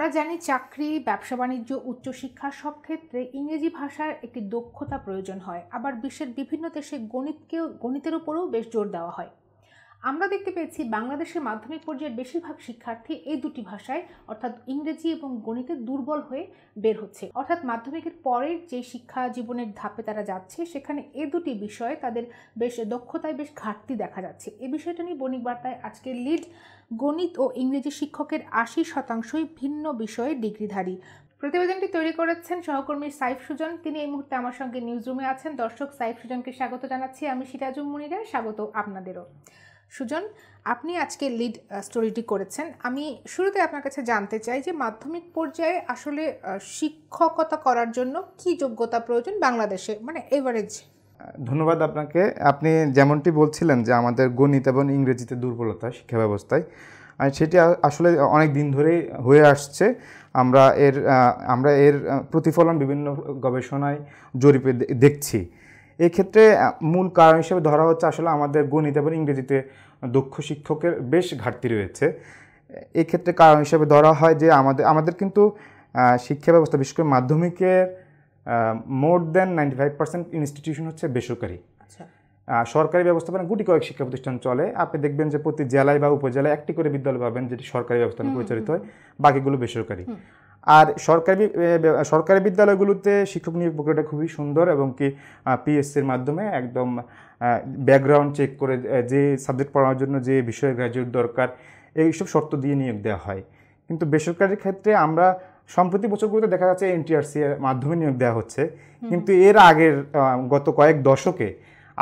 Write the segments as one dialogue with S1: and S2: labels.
S1: আমরা জানি চাকরি ব্যবসা বাণিজ্য উচ্চশিক্ষা সব ক্ষেত্রে ইংরেজি ভাষার একটি দক্ষতা প্রয়োজন হয় আবার বিশ্বের বিভিন্ন দেশে গণিতকেও গণিতের উপরেও বেশ জোর দেওয়া হয় আমরা দেখতে পেয়েছি বাংলাদেশের মাধ্যমিক পর্যায়ের বেশিরভাগ শিক্ষার্থী এই দুটি ভাষায় অর্থাৎ ইংরেজি এবং গণিতে দুর্বল হয়ে বের হচ্ছে অর্থাৎ মাধ্যমিকের পরের যে শিক্ষা জীবনের ধাপে তারা যাচ্ছে সেখানে এ দুটি বিষয়ে তাদের বেশ দক্ষতায় বেশ ঘাটতি দেখা যাচ্ছে এ বিষয়টা নিয়ে বণিক বার্তায় আজকের লিড গণিত ও ইংরেজি শিক্ষকের আশি শতাংশই ভিন্ন বিষয়ে ডিগ্রিধারী প্রতিবেদনটি তৈরি করেছেন সহকর্মী সাইফ সুজন তিনি এই মুহূর্তে আমার সঙ্গে নিউজরুমে আছেন দর্শক সাইফ সুজনকে স্বাগত জানাচ্ছি আমি সিরাজুম মুনিরা স্বাগত আপনাদেরও সুজন আপনি আজকে লিড স্টোরিটি করেছেন আমি শুরুতে আপনার কাছে জানতে চাই যে মাধ্যমিক পর্যায়ে আসলে শিক্ষকতা করার জন্য কি যোগ্যতা প্রয়োজন বাংলাদেশে মানে এভারেজ
S2: ধন্যবাদ আপনাকে আপনি যেমনটি বলছিলেন যে আমাদের গণিত এবং ইংরেজিতে দুর্বলতা শিক্ষা ব্যবস্থায় সেটি আসলে অনেক দিন ধরেই হয়ে আসছে আমরা এর আমরা এর প্রতিফলন বিভিন্ন গবেষণায় জরিপে দেখছি এক্ষেত্রে মূল কারণ হিসেবে ধরা হচ্ছে আসলে আমাদের গণিত এবং ইংরেজিতে দক্ষ শিক্ষকের বেশ ঘাটতি রয়েছে এক্ষেত্রে কারণ হিসেবে ধরা হয় যে আমাদের আমাদের কিন্তু শিক্ষা ব্যবস্থা বিশেষ করে মাধ্যমিকের more than ninety five percent institution হচ্ছে বেসরকারি আচ্ছা। সরকারি ব্যবস্থাপনা মানে গুটি কয়েক শিক্ষা প্রতিষ্ঠান চলে আপনি দেখবেন যে প্রতি জেলায় বা উপজেলায় একটি করে বিদ্যালয় পাবেন যেটি সরকারি ব্যবস্থাপনা পরিচালিত হয় বাকিগুলো বেসরকারি আর সরকারি সরকারি বিদ্যালয়গুলোতে শিক্ষক নিয়োগ প্রক্রিয়াটা খুবই সুন্দর এবং কি পিএসসির মাধ্যমে একদম ব্যাকগ্রাউন্ড চেক করে যে সাবজেক্ট পড়ানোর জন্য যে বিষয়ে গ্র্যাজুয়েট দরকার এইসব শর্ত দিয়ে নিয়োগ দেওয়া হয় কিন্তু বেসরকারির ক্ষেত্রে আমরা সম্প্রতি বছরগুলোতে দেখা যাচ্ছে এনটিআরসি এর মাধ্যমে নিয়োগ দেওয়া হচ্ছে কিন্তু এর আগের গত কয়েক দশকে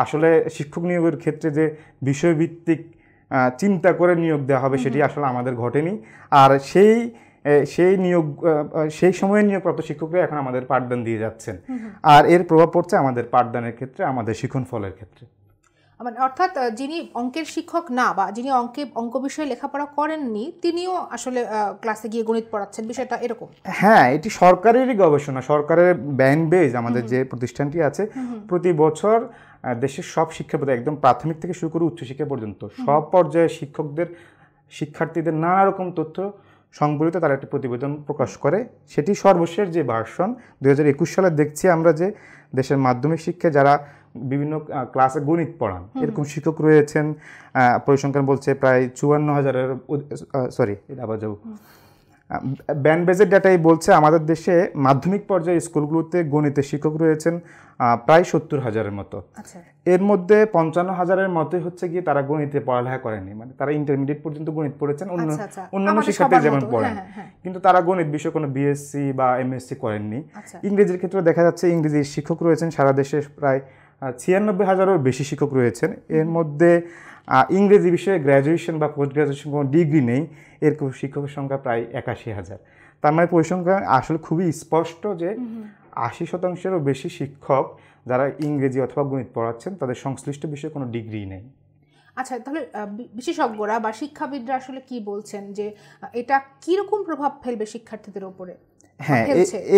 S2: আসলে শিক্ষক নিয়োগের ক্ষেত্রে যে বিষয়ভিত্তিক চিন্তা করে নিয়োগ দেওয়া হবে সেটি আসলে আমাদের ঘটেনি আর সেই সেই নিয়োগ সেই সময়ে নিয়োগপ্রাপ্ত শিক্ষকরা এখন আমাদের পাঠদান দিয়ে যাচ্ছেন আর এর প্রভাব পড়ছে আমাদের পাঠদানের ক্ষেত্রে আমাদের শিক্ষণ ফলের ক্ষেত্রে
S1: মানে অর্থাৎ যিনি অঙ্কের শিক্ষক না বা যিনি অঙ্কে অঙ্ক বিষয়ে লেখাপড়া করেননি তিনিও আসলে ক্লাসে গিয়ে গণিত পড়াচ্ছেন বিষয়টা এরকম
S2: হ্যাঁ এটি সরকারেরই গবেষণা সরকারের ব্যান বেজ আমাদের যে প্রতিষ্ঠানটি আছে প্রতি বছর দেশের সব শিক্ষা একদম প্রাথমিক থেকে শুরু করে উচ্চশিক্ষা পর্যন্ত সব পর্যায়ে শিক্ষকদের শিক্ষার্থীদের নানা রকম তথ্য সংবলিত তারা একটি প্রতিবেদন প্রকাশ করে সেটি সর্বশেষ যে ভার্সন দু সালে দেখছি আমরা যে দেশের মাধ্যমিক শিক্ষায় যারা বিভিন্ন ক্লাসে গণিত পড়ান এরকম শিক্ষক রয়েছেন পরিসংখ্যান বলছে প্রায় চুয়ান্ন হাজারের সরি এটা আবার যাবো বেজের ডাটাই বলছে আমাদের দেশে মাধ্যমিক পর্যায়ে স্কুলগুলোতে গণিতের শিক্ষক রয়েছেন প্রায় সত্তর হাজারের মতো আচ্ছা। এর মধ্যে পঞ্চান্ন হাজারের মতোই হচ্ছে গিয়ে তারা গণিতে পড়ালেখা করেনি মানে তারা ইন্টারমিডিয়েট পর্যন্ত গণিত পড়েছেন অন্য আচ্ছা, আচ্ছা। অন্যান্য শিক্ষার্থী যেমন পড়েন হ্যাঁ, হ্যাঁ, হ্যাঁ। কিন্তু তারা গণিত বিষয়ে কোনো বিএসসি বা এমএসসি করেননি ইংরেজির ক্ষেত্রে দেখা যাচ্ছে ইংরেজির শিক্ষক রয়েছেন সারা দেশে প্রায় ছিয়ানব্বই হাজারের বেশি শিক্ষক রয়েছেন এর মধ্যে ইংরেজি বিষয়ে গ্র্যাজুয়েশন বা পোস্ট গ্র্যাজুয়েশন কোনো ডিগ্রি নেই এর শিক্ষকের সংখ্যা প্রায় একাশি হাজার তার মানে পরিসংখ্যান আসলে খুবই স্পষ্ট যে আশি শতাংশেরও বেশি শিক্ষক যারা ইংরেজি অথবা গণিত পড়াচ্ছেন তাদের সংশ্লিষ্ট বিষয়ে কোনো ডিগ্রি নেই
S1: আচ্ছা তাহলে বিশেষজ্ঞরা বা শিক্ষাবিদরা আসলে কি বলছেন যে এটা কীরকম প্রভাব ফেলবে শিক্ষার্থীদের ওপরে
S2: হ্যাঁ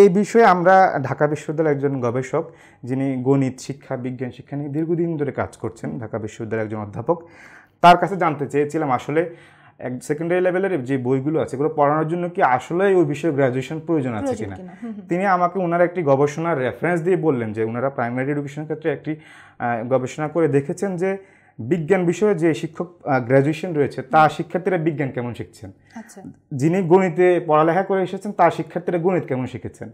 S2: এই বিষয়ে আমরা ঢাকা বিশ্ববিদ্যালয়ের একজন গবেষক যিনি গণিত শিক্ষা বিজ্ঞান শিক্ষা নিয়ে দীর্ঘদিন ধরে কাজ করছেন ঢাকা বিশ্ববিদ্যালয়ের একজন অধ্যাপক তার কাছে জানতে চেয়েছিলাম আসলে এক সেকেন্ডারি লেভেলের যে বইগুলো আছে এগুলো পড়ানোর জন্য কি আসলে ওই বিষয়ে গ্র্যাজুয়েশন প্রয়োজন আছে কিনা তিনি আমাকে ওনার একটি গবেষণার রেফারেন্স দিয়ে বললেন যে ওনারা প্রাইমারি এডুকেশনের ক্ষেত্রে একটি গবেষণা করে দেখেছেন যে বিজ্ঞান বিষয়ে যে শিক্ষক গ্র্যাজুয়েশন রয়েছে তা শিক্ষার্থীরা বিজ্ঞান কেমন শিখছেন আচ্ছা। যিনি গণিতে পড়ালেখা করে এসেছেন তার শিক্ষার্থীরা গণিত কেমন শিখেছেন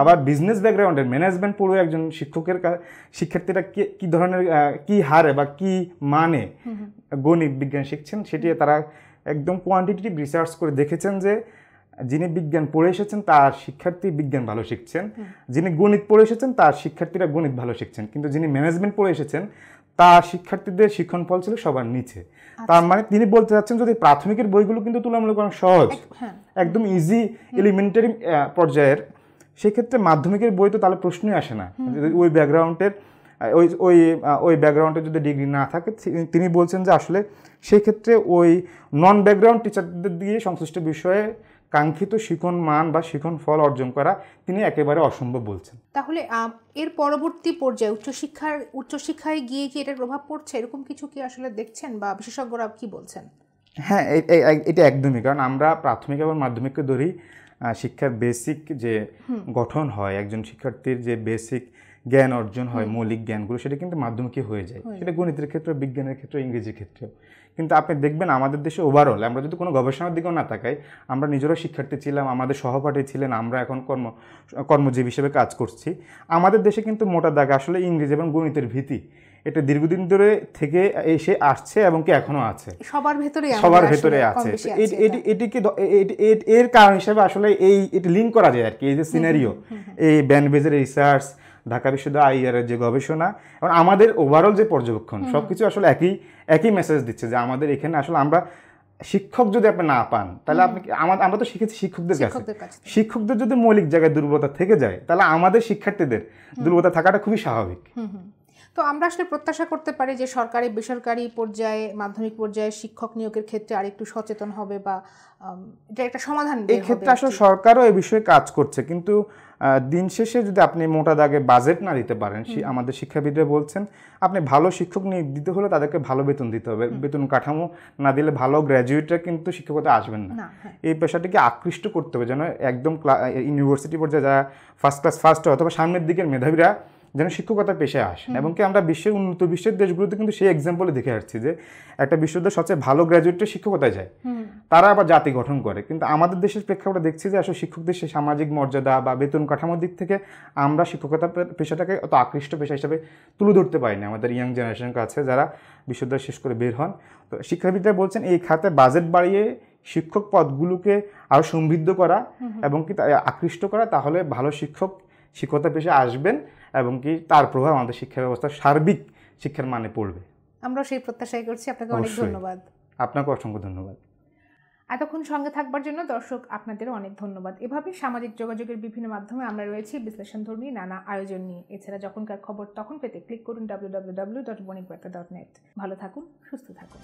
S2: আবার বিজনেস ব্যাকগ্রাউন্ডের ম্যানেজমেন্ট পড়ে একজন শিক্ষকের শিক্ষার্থীরা কি ধরনের কি হারে বা কি মানে গণিত বিজ্ঞান শিখছেন সেটি তারা একদম কোয়ান্টিটিভ রিসার্চ করে দেখেছেন যে যিনি বিজ্ঞান পড়ে এসেছেন তার শিক্ষার্থী বিজ্ঞান ভালো শিখছেন যিনি গণিত পড়ে এসেছেন তার শিক্ষার্থীরা গণিত ভালো শিখছেন কিন্তু যিনি ম্যানেজমেন্ট পড়ে এসেছেন তার শিক্ষার্থীদের শিক্ষণ ফল ছিল সবার নিচে আচ্ছা। তার মানে তিনি বলতে চাচ্ছেন যদি প্রাথমিকের বইগুলো কিন্তু তুলনামূলক অনেক সহজ হ্যাঁ। একদম ইজি এলিমেন্টারি পর্যায়ের সেক্ষেত্রে মাধ্যমিকের বই তো তাহলে প্রশ্নই আসে না ওই ব্যাকগ্রাউন্ডের ওই ওই ওই ব্যাকগ্রাউন্ডে যদি ডিগ্রি না থাকে তিনি বলছেন যে আসলে সেক্ষেত্রে ওই নন ব্যাকগ্রাউন্ড টিচারদের দিয়ে সংশ্লিষ্ট বিষয়ে কাঙ্ক্ষিত শিখন মান বা শিখন ফল অর্জন করা তিনি একেবারে অসম্ভব বলছেন
S1: তাহলে এর পরবর্তী পর্যায়ে উচ্চশিক্ষার উচ্চশিক্ষায় গিয়ে কি এটার প্রভাব পড়ছে এরকম কিছু কি আসলে দেখছেন বা বিশেষজ্ঞরা কি বলছেন
S2: হ্যাঁ এটা একদমই কারণ আমরা প্রাথমিক এবং মাধ্যমিককে ধরেই শিক্ষার বেসিক যে গঠন হয় একজন শিক্ষার্থীর যে বেসিক জ্ঞান অর্জন হয় মৌলিক জ্ঞানগুলো সেটা কিন্তু মাধ্যমিকই হয়ে যায় সেটা গণিতের ক্ষেত্রে বিজ্ঞানের ক্ষেত্রে ইংরেজির ক্ষেত্রেও কিন্তু আপনি দেখবেন আমাদের দেশে ওভারঅল আমরা যদি কোনো গবেষণার দিকেও না তাকাই আমরা নিজেরাও শিক্ষার্থী ছিলাম আমাদের সহপাঠী ছিলেন আমরা এখন কর্ম কর্মজীবী হিসেবে কাজ করছি আমাদের দেশে কিন্তু মোটা দাগ আসলে ইংরেজি এবং গণিতের ভীতি এটা দীর্ঘদিন ধরে থেকে এসে আসছে এবং কি এখনো আছে
S1: সবার ভেতরে সবার ভেতরে আছে
S2: এটিকে এর কারণ হিসেবে আসলে এই এটি লিঙ্ক করা যায় আর কি এই যে সিনারিও এই ব্যান্ডবেজের রিসার্চ ঢাকা বিশ্ববিদ্যালয় আইআর এর যে গবেষণা এবং আমাদের ওভারঅল যে পর্যবেক্ষণ সব কিছু আসলে একই একই মেসেজ দিচ্ছে যে আমাদের এখানে আসলে আমরা শিক্ষক যদি আপনি না পান তাহলে আপনি আমরা তো শিখেছি শিক্ষকদের কাছে শিক্ষকদের যদি মৌলিক জায়গায় দুর্বলতা থেকে যায় তাহলে আমাদের শিক্ষার্থীদের দুর্বলতা থাকাটা খুবই স্বাভাবিক
S1: তো আমরা আসলে প্রত্যাশা করতে পারি যে সরকারি বেসরকারি পর্যায়ে মাধ্যমিক পর্যায়ে শিক্ষক নিয়োগের ক্ষেত্রে আরেকটু সচেতন হবে বা এটা একটা সমাধান এই ক্ষেত্রে আসলে
S2: সরকারও এই বিষয়ে কাজ করছে কিন্তু দিন শেষে যদি আপনি মোটা দাগে বাজেট না দিতে পারেন আমাদের শিক্ষাবিদরা বলছেন আপনি ভালো শিক্ষক নিয়োগ দিতে হলে তাদেরকে ভালো বেতন দিতে হবে বেতন কাঠামো না দিলে ভালো গ্র্যাজুয়েটরা কিন্তু শিক্ষকতা আসবেন না হ্যাঁ। এই পেশাটিকে আকৃষ্ট করতে হবে যেন একদম ইউনিভার্সিটি পর্যায়ে যারা ফার্স্ট ক্লাস ফার্স্ট হয় অথবা সামনের দিকের মেধাবীরা যেন শিক্ষকতা পেশায় আসে এবং কি আমরা বিশ্বের উন্নত বিশ্বের দেশগুলোতে কিন্তু সেই এক্সাম্পলে দেখে আসছি যে একটা বিশ্ববিদ্যালয় সবচেয়ে ভালো গ্র্যাজুয়েটরা শিক্ষকতায় যায় তারা আবার জাতি গঠন করে কিন্তু আমাদের দেশের প্রেক্ষাপটে দেখছি যে আসলে শিক্ষকদের সেই সামাজিক মর্যাদা বা বেতন কাঠামোর দিক থেকে আমরা শিক্ষকতা পেশাটাকে অত আকৃষ্ট পেশা হিসাবে তুলে ধরতে পারি না আমাদের ইয়াং জেনারেশনের কাছে যারা বিশ্ববিদ্যালয় শেষ করে বের হন তো শিক্ষাবিদরা বলছেন এই খাতে বাজেট বাড়িয়ে শিক্ষক পদগুলোকে আরও সমৃদ্ধ করা এবং কি আকৃষ্ট করা তাহলে ভালো শিক্ষক শিক্ষকতা পেশে আসবেন এবং কি তার প্রভাব আমাদের শিক্ষা ব্যবস্থা সার্বিক শিক্ষার মানে পড়বে
S1: আমরা সেই প্রত্যাশাই করছি আপনাকে অনেক ধন্যবাদ
S2: আপনাকে অসংখ্য ধন্যবাদ
S1: এতক্ষণ সঙ্গে থাকবার জন্য দর্শক আপনাদের অনেক ধন্যবাদ এভাবে সামাজিক যোগাযোগের বিভিন্ন মাধ্যমে আমরা রয়েছি ধর্মী নানা আয়োজন নিয়ে এছাড়া যখনকার খবর তখন পেতে ক্লিক করুন W W W dot Bonik Barta dot net ভালো থাকুন সুস্থ থাকুন